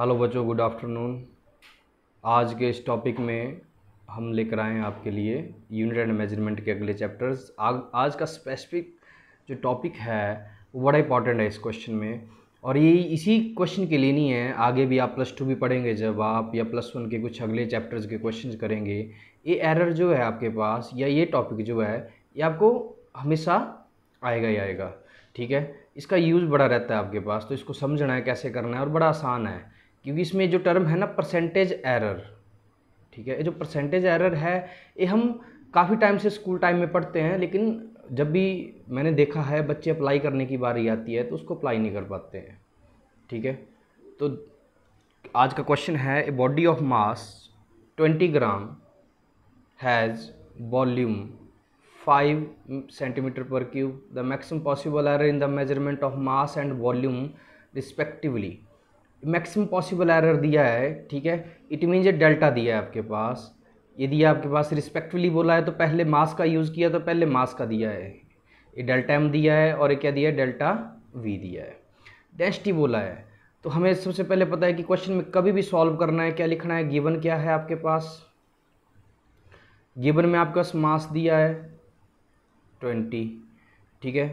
hello बच्चों good afternoon आज के इस टॉपिक में हम लेकर आए हैं आपके लिए यूनिट एंड मेजरमेंट के अगले चैप्टर्स आज आज का स्पेसिफिक जो टॉपिक है वो बड़ा इंपॉर्टेंट है इस क्वेश्चन में और ये इसी क्वेश्चन के लिए नहीं है आगे भी आप प्लस टू भी पढ़ेंगे जब आप या प्लस वन के कुछ अगले चैप्टर्स के क्वेश्चन करेंगे ये एरर जो है आपके पास या ये टॉपिक जो है ये आपको हमेशा आएगा ही आएगा ठीक है इसका यूज़ बड़ा रहता है आपके पास तो इसको समझना है कैसे करना है और बड़ा आसान है क्योंकि इसमें जो टर्म है ना परसेंटेज एरर ठीक है ये जो परसेंटेज एरर है ये हम काफ़ी टाइम से स्कूल टाइम में पढ़ते हैं लेकिन जब भी मैंने देखा है बच्चे अप्लाई करने की बारी आती है तो उसको अप्लाई नहीं कर पाते हैं ठीक है तो आज का क्वेश्चन है a body of mass 20 gram has volume 5 centimetre पर cube the maximum possible error in the measurement of mass and volume respectively maximum possible error दिया है ठीक है इट मीन्स ये डेल्टा दिया है आपके पास यदि आपके पास रिस्पेक्टफुली बोला है तो पहले मास का यूज़ किया तो पहले मास का दिया है ये डेल्टा एम दिया है और ये क्या दिया है डेल्टा वी दिया है डैश टी बोला है तो हमें सबसे पहले पता है कि क्वेश्चन में कभी भी सॉल्व करना है क्या लिखना है गिवन क्या है आपके पास गिवन में आपके पास मास दिया है ट्वेंटी ठीक है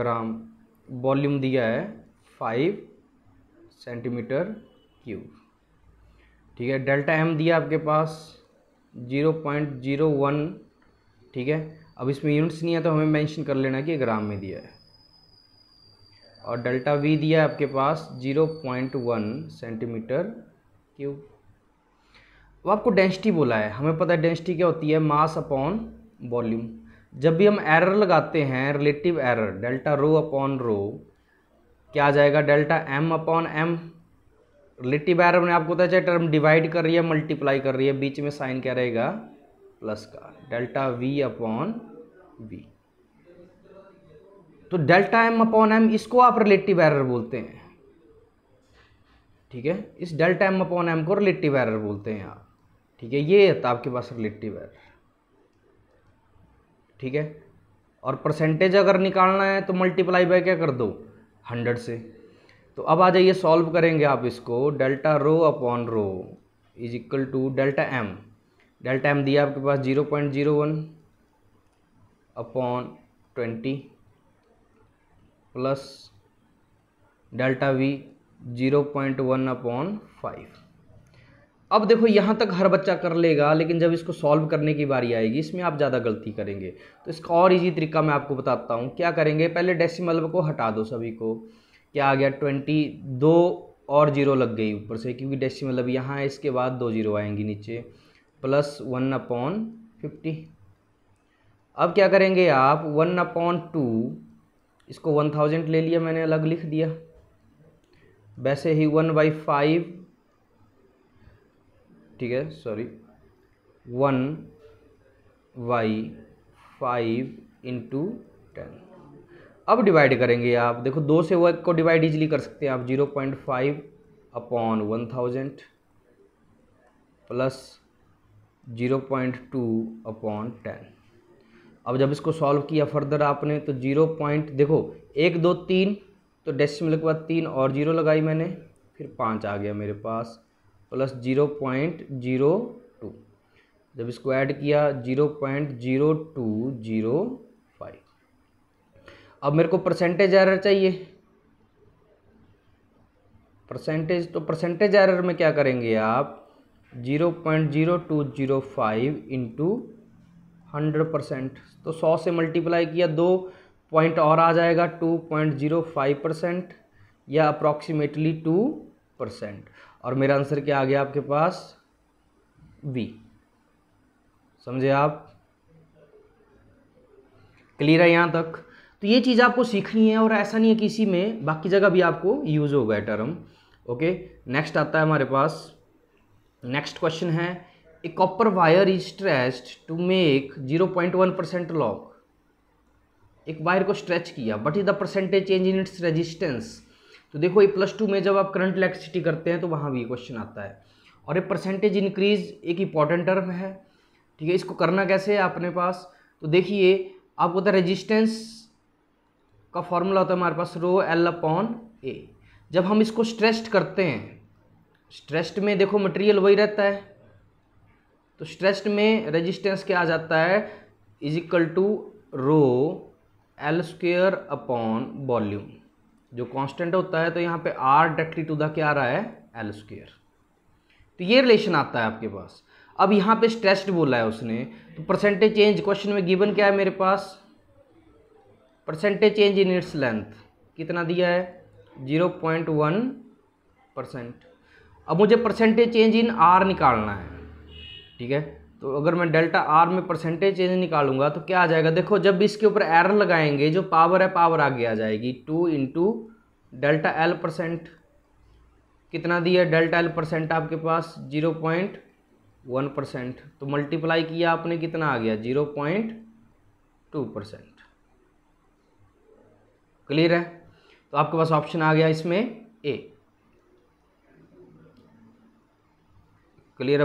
ग्राम वॉल्यूम दिया है फाइव सेंटीमीटर क्यूब ठीक है डेल्टा एम दिया आपके पास जीरो पॉइंट जीरो वन ठीक है अब इसमें यूनिट्स नहीं है तो हमें मेंशन कर लेना कि ग्राम में दिया है और डेल्टा वी दिया है आपके पास zero point one centimetre cube अब आपको डेंसिटी बोला है हमें पता है डेंसिटी क्या होती है मास अपॉन वॉल्यूम जब भी हम एरर लगाते हैं relative error delta rho upon rho क्या आ जाएगा delta M upon M relative error में आपको बताया टर्म डिवाइड कर रही है मल्टीप्लाई कर रही है बीच में साइन क्या रहेगा प्लस का डेल्टा वी अपॉन वी तो डेल्टा एम अपॉन एम इसको आप रिलेटिव एरर बोलते हैं ठीक है इस डेल्टा एम अपॉन एम को रिलेटिव एरर बोलते हैं आप ठीक है ये था आपके पास रिलेटिव एरर ठीक है और परसेंटेज अगर निकालना है तो मल्टीप्लाई बाय क्या कर दो हंड्रेड से तो अब आ जाइए सॉल्व करेंगे आप इसको delta rho upon rho is equal to delta M delta M दिया आपके पास zero point zero one upon twenty plus delta V zero point one upon five अब देखो यहाँ तक हर बच्चा कर लेगा लेकिन जब इसको सॉल्व करने की बारी आएगी इसमें आप ज़्यादा गलती करेंगे तो इसका और इजी तरीका मैं आपको बताता हूँ क्या करेंगे पहले डेसिमल को हटा दो सभी को क्या आ गया ट्वेंटी दो और जीरो लग गई ऊपर से क्योंकि डेसिमल अब यहाँ है इसके बाद दो जीरो आएंगी नीचे प्लस वन अपॉन फिफ्टी अब क्या करेंगे आप वन अपॉन टू इसको वन थाउजेंड ले लिया मैंने अलग लिख दिया वैसे ही वन बाई फाइव ठीक है sorry one by five into ten अब डिवाइड करेंगे आप देखो दो से वो को डिवाइड इजीली कर सकते हैं आप zero point five upon one thousand plus zero point two upon ten अब जब इसको सॉल्व किया फर्दर आपने तो जीरो पॉइंट देखो एक दो तीन तो डेसिमल के बाद तीन और जीरो लगाई मैंने फिर पाँच आ गया मेरे पास plus zero point zero two जब इसको ऐड किया zero point zero two zero five अब मेरे को परसेंटेज एरर चाहिए परसेंटेज तो परसेंटेज एरर में क्या करेंगे आप zero point zero two zero five into hundred percent तो सौ से मल्टीप्लाई किया दो पॉइंट और आ जाएगा two point zero five percent या अप्रॉक्सीमेटली टू परसेंट और मेरा आंसर क्या आ गया आपके पास बी समझे आप क्लियर है यहाँ तक तो ये चीज़ आपको सीखनी है और ऐसा नहीं है कि इसी में बाकी जगह भी आपको यूज़ होगा टर्म ओके नेक्स्ट आता है हमारे पास नेक्स्ट क्वेश्चन है a copper wire is stressed to make zero point one percent lock एक वायर को स्ट्रेच किया but is the percentage change in its resistance तो देखो ये प्लस टू में जब आप करंट इलेक्ट्रिसिटी करते हैं तो वहाँ भी ये क्वेश्चन आता है और ये परसेंटेज इंक्रीज एक इंपॉर्टेंट टर्म है ठीक है इसको करना कैसे है अपने पास तो देखिए आपको होता है रेजिस्टेंस का फॉर्मूला होता है हमारे पास रो एल अपॉन ए जब हम इसको स्ट्रेस्ड करते हैं स्ट्रेस्ड में देखो मटेरियल वही रहता है तो स्ट्रेस्ड में रेजिस्टेंस क्या आ जाता है is equal to rho L square upon volume जो कांस्टेंट होता है तो यहाँ पे आर डायरेक्टली टू द क्या आ रहा है एल स्क्र तो ये रिलेशन आता है आपके पास अब यहाँ पे स्ट्रेस्ड बोला है उसने तो परसेंटेज चेंज क्वेश्चन में गिवन क्या है मेरे पास percentage change in its length कितना दिया है जीरो पॉइंट वन परसेंट अब मुझे परसेंटेज चेंज इन आर निकालना है ठीक है तो अगर मैं डेल्टा आर में परसेंटेज चेंज निकालूंगा तो क्या आ जाएगा देखो जब इसके ऊपर एरर लगाएंगे जो पावर है पावर आगे आ जाएगी two into delta L percent कितना दिया डेल्टा एल परसेंट आपके पास जीरो पॉइंट वन परसेंट तो मल्टीप्लाई किया आपने कितना आ गया zero point two percent clear है तो आपके पास ऑप्शन आ गया इसमें ए क्लियर है